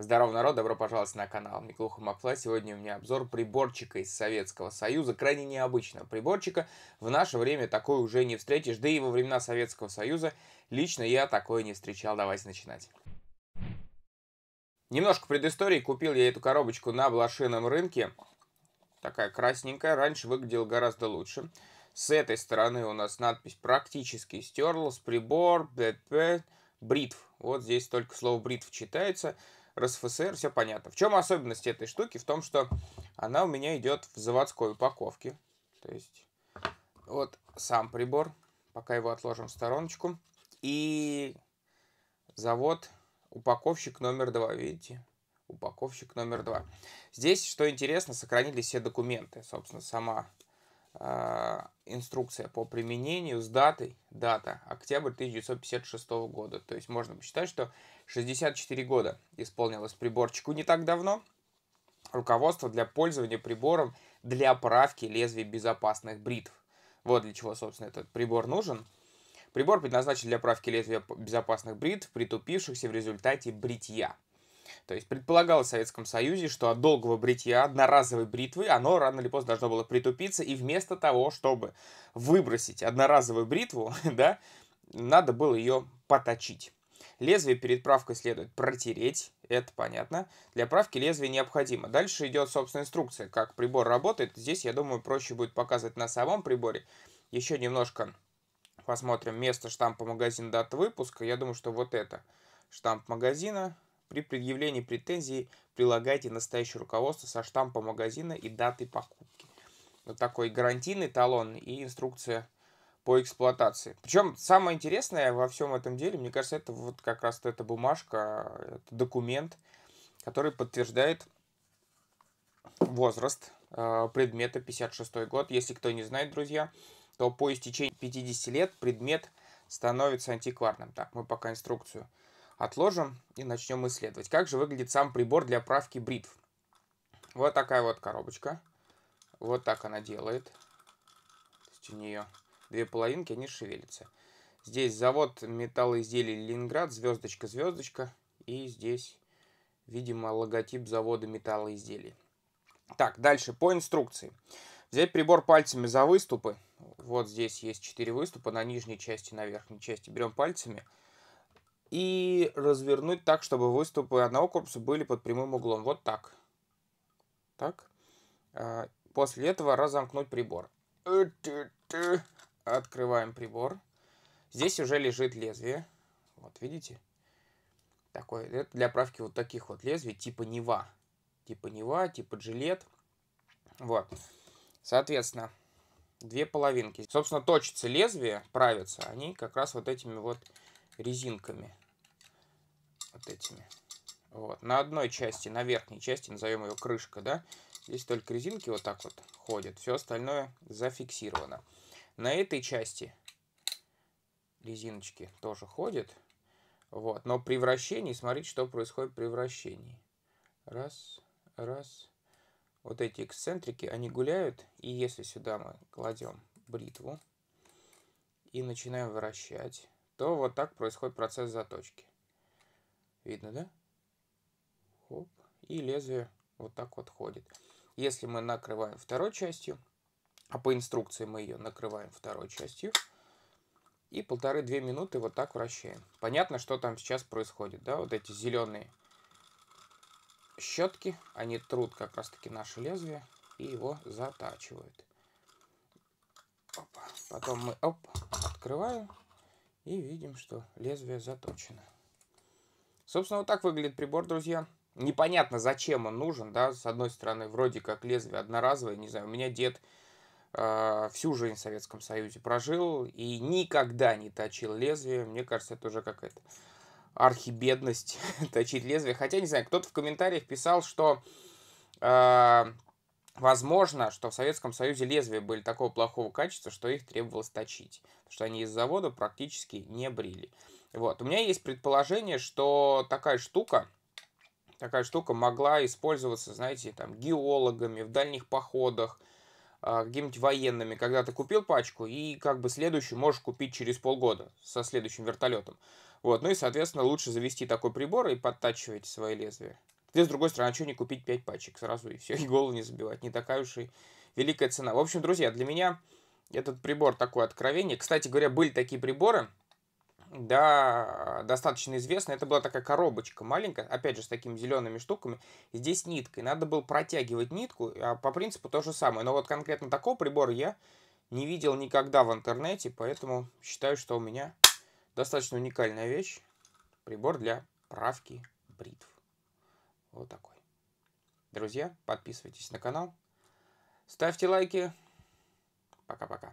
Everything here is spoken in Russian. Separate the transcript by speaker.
Speaker 1: Здорово, народ, добро пожаловать на канал Миклуха Макфла. Сегодня у меня обзор приборчика из Советского Союза, крайне необычного приборчика. В наше время такой уже не встретишь, да и во времена Советского Союза лично я такое не встречал. Давайте начинать. Немножко предыстории. Купил я эту коробочку на блошином рынке. Такая красненькая, раньше выглядела гораздо лучше. С этой стороны у нас надпись практически стерлась, прибор, бритв. Вот здесь только слово бритв читается. РСФСР, все понятно. В чем особенность этой штуки? В том, что она у меня идет в заводской упаковке. То есть вот сам прибор, пока его отложим в стороночку. И завод, упаковщик номер два, видите? Упаковщик номер два. Здесь, что интересно, сохранились все документы. Собственно, сама Э, инструкция по применению с датой, дата, октябрь 1956 года. То есть можно посчитать, что 64 года исполнилось приборчику не так давно. Руководство для пользования прибором для правки лезвий безопасных бритв. Вот для чего, собственно, этот прибор нужен. Прибор предназначен для правки лезвия безопасных бритв, притупившихся в результате бритья. То есть предполагалось в Советском Союзе, что от долгого бритья, одноразовой бритвы, оно рано или поздно должно было притупиться, и вместо того, чтобы выбросить одноразовую бритву, да, надо было ее поточить. Лезвие перед правкой следует протереть, это понятно. Для правки лезвие необходимо. Дальше идет, собственно, инструкция, как прибор работает. Здесь, я думаю, проще будет показывать на самом приборе. Еще немножко посмотрим место штампа магазина даты выпуска. Я думаю, что вот это штамп магазина. При предъявлении претензий прилагайте настоящее руководство со штампом магазина и датой покупки. Вот такой гарантийный талон и инструкция по эксплуатации. Причем самое интересное во всем этом деле, мне кажется, это вот как раз эта бумажка, это документ, который подтверждает возраст э, предмета 56 год. Если кто не знает, друзья, то по истечении 50 лет предмет становится антикварным. Так, мы пока инструкцию Отложим и начнем исследовать. Как же выглядит сам прибор для правки бритв? Вот такая вот коробочка. Вот так она делает. То есть у нее две половинки, они шевелятся. Здесь завод металлоизделий Ленинград, звездочка, звездочка. И здесь, видимо, логотип завода металлоизделий. Так, дальше по инструкции. Взять прибор пальцами за выступы. Вот здесь есть четыре выступа на нижней части, на верхней части. Берем Пальцами и развернуть так, чтобы выступы одного корпуса были под прямым углом. Вот так. Так. А, после этого разомкнуть прибор. Открываем прибор. Здесь уже лежит лезвие. Вот, видите? Такое, это для правки вот таких вот лезвий, типа Нева. Типа Нева, типа жилет, Вот. Соответственно, две половинки. Собственно, точится лезвие, правится они как раз вот этими вот резинками вот этими. Вот. На одной части, на верхней части, назовем ее крышка, да, здесь только резинки вот так вот ходят, все остальное зафиксировано. На этой части резиночки тоже ходят, вот, но при вращении, смотрите, что происходит при вращении. Раз, раз. Вот эти эксцентрики, они гуляют, и если сюда мы кладем бритву и начинаем вращать, то вот так происходит процесс заточки. Видно, да? Хоп. И лезвие вот так вот ходит. Если мы накрываем второй частью, а по инструкции мы ее накрываем второй частью, и полторы-две минуты вот так вращаем. Понятно, что там сейчас происходит, да? Вот эти зеленые щетки, они трут как раз-таки наше лезвие и его затачивают. Опа. Потом мы оп, открываем и видим, что лезвие заточено. Собственно, вот так выглядит прибор, друзья. Непонятно, зачем он нужен, да, с одной стороны, вроде как лезвие одноразовое, не знаю, у меня дед э, всю жизнь в Советском Союзе прожил и никогда не точил лезвие, мне кажется, это уже какая-то архибедность точить лезвие, хотя, не знаю, кто-то в комментариях писал, что э, Возможно, что в Советском Союзе лезвия были такого плохого качества, что их требовалось точить, потому что они из завода практически не брили. Вот. У меня есть предположение, что такая штука, такая штука могла использоваться, знаете, там, геологами в дальних походах, а, какими-нибудь военными, когда ты купил пачку и как бы следующую можешь купить через полгода со следующим вертолетом. Вот, ну и, соответственно, лучше завести такой прибор и подтачивать свои лезвия. Где, с другой стороны, а что не купить 5 пачек сразу и все, и голову не забивать. Не такая уж и великая цена. В общем, друзья, для меня этот прибор такое откровение. Кстати говоря, были такие приборы, да, достаточно известно. Это была такая коробочка маленькая, опять же, с такими зелеными штуками. Здесь ниткой. Надо было протягивать нитку, а по принципу то же самое. Но вот конкретно такого прибора я не видел никогда в интернете, поэтому считаю, что у меня достаточно уникальная вещь. Прибор для правки бритв. Вот такой. Друзья, подписывайтесь на канал, ставьте лайки. Пока-пока.